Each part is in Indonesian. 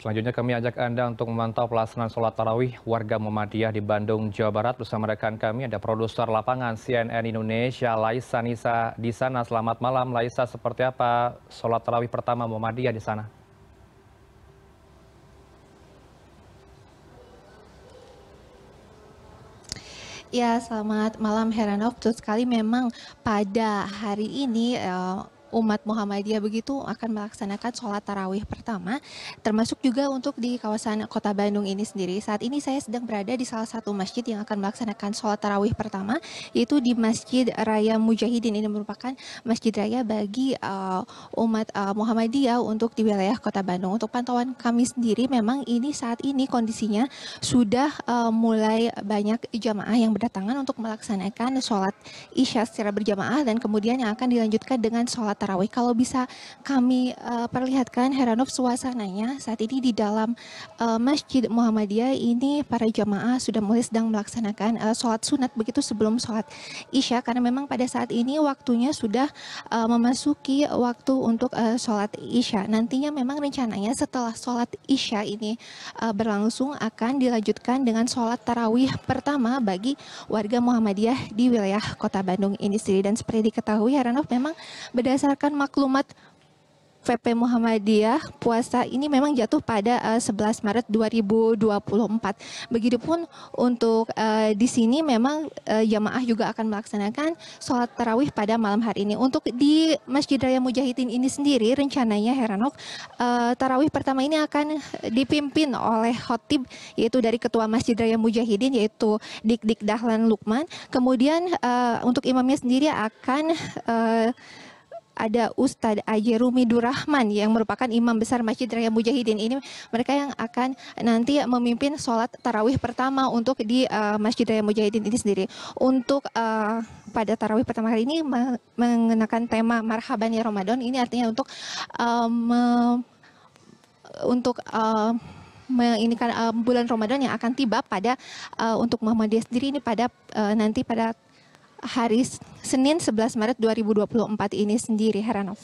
Selanjutnya kami ajak Anda untuk memantau pelaksanaan sholat tarawih warga Muhammadiyah di Bandung, Jawa Barat. Bersama rekan kami ada produser lapangan CNN Indonesia, Laisa Nisa di sana. Selamat malam Laisa, seperti apa sholat tarawih pertama Muhammadiyah di sana? Ya, selamat malam Heranov. Betul sekali memang pada hari ini uh, umat Muhammadiyah begitu akan melaksanakan sholat tarawih pertama, termasuk juga untuk di kawasan kota Bandung ini sendiri. Saat ini saya sedang berada di salah satu masjid yang akan melaksanakan sholat tarawih pertama, yaitu di Masjid Raya Mujahidin. Ini merupakan masjid raya bagi uh, umat uh, Muhammadiyah untuk di wilayah kota Bandung. Untuk pantauan kami sendiri, memang ini saat ini kondisinya sudah uh, mulai banyak jamaah yang berdatangan untuk melaksanakan sholat isya secara berjamaah dan kemudian yang akan dilanjutkan dengan sholat tarawih. Kalau bisa kami uh, perlihatkan Heranov suasananya saat ini di dalam uh, Masjid Muhammadiyah ini para jamaah sudah mulai sedang melaksanakan uh, sholat sunat begitu sebelum sholat isya karena memang pada saat ini waktunya sudah uh, memasuki waktu untuk uh, sholat isya. Nantinya memang rencananya setelah sholat isya ini uh, berlangsung akan dilanjutkan dengan sholat tarawih pertama bagi warga Muhammadiyah di wilayah Kota Bandung ini sendiri dan seperti diketahui Heranov memang berdasarkan berdasarkan maklumat PP Muhammadiyah, puasa ini memang jatuh pada uh, eh, 11 Maret 2024. Begitupun untuk uh, di sini memang uh, jamaah juga akan melaksanakan sholat tarawih pada malam hari ini. Untuk di Masjid Raya Mujahidin ini sendiri rencananya Heranov uh, tarawih pertama ini akan dipimpin oleh khotib yaitu dari Ketua Masjid Raya Mujahidin yaitu Dik Dik Dahlan Lukman. Kemudian uh, untuk imamnya sendiri akan uh, ada Ustadz Ajerumi Durahman Durrahman yang merupakan imam besar Masjid Raya Mujahidin ini mereka yang akan nanti memimpin sholat tarawih pertama untuk di uh, Masjid Raya Mujahidin ini sendiri. Untuk uh, pada tarawih pertama kali ini mengenakan tema Marhaban ya Ramadan ini artinya untuk um, uh, untuk uh, kan uh, bulan Ramadan yang akan tiba pada uh, untuk Muhammadiyah sendiri ini pada uh, nanti pada hari Senin 11 Maret 2024 ini sendiri, Heranov.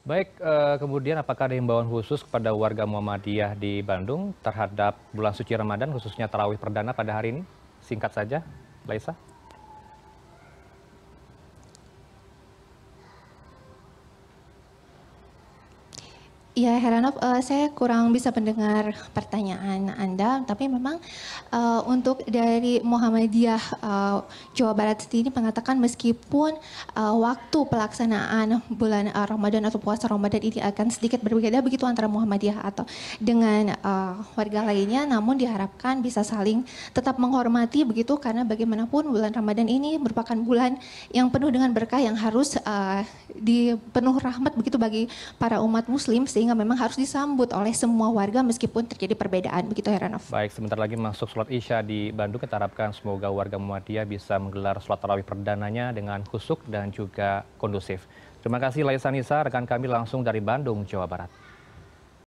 Baik, eh, kemudian apakah ada himbauan khusus kepada warga Muhammadiyah di Bandung terhadap bulan suci Ramadan khususnya tarawih perdana pada hari ini? Singkat saja, Laisa. Ya, Heranov, uh, saya kurang bisa mendengar pertanyaan Anda, tapi memang uh, untuk dari Muhammadiyah uh, Jawa Barat sendiri mengatakan meskipun uh, waktu pelaksanaan bulan uh, Ramadan atau puasa Ramadan ini akan sedikit berbeda begitu antara Muhammadiyah atau dengan uh, warga lainnya, namun diharapkan bisa saling tetap menghormati begitu karena bagaimanapun bulan Ramadan ini merupakan bulan yang penuh dengan berkah yang harus uh, dipenuh rahmat begitu bagi para umat muslim sehingga sehingga memang harus disambut oleh semua warga meskipun terjadi perbedaan. Begitu Heranov. Baik, sebentar lagi masuk sholat Isya di Bandung. Kita harapkan semoga warga Muhammadiyah bisa menggelar sholat tarawih perdananya dengan khusuk dan juga kondusif. Terima kasih Laisa Nisa, rekan kami langsung dari Bandung, Jawa Barat.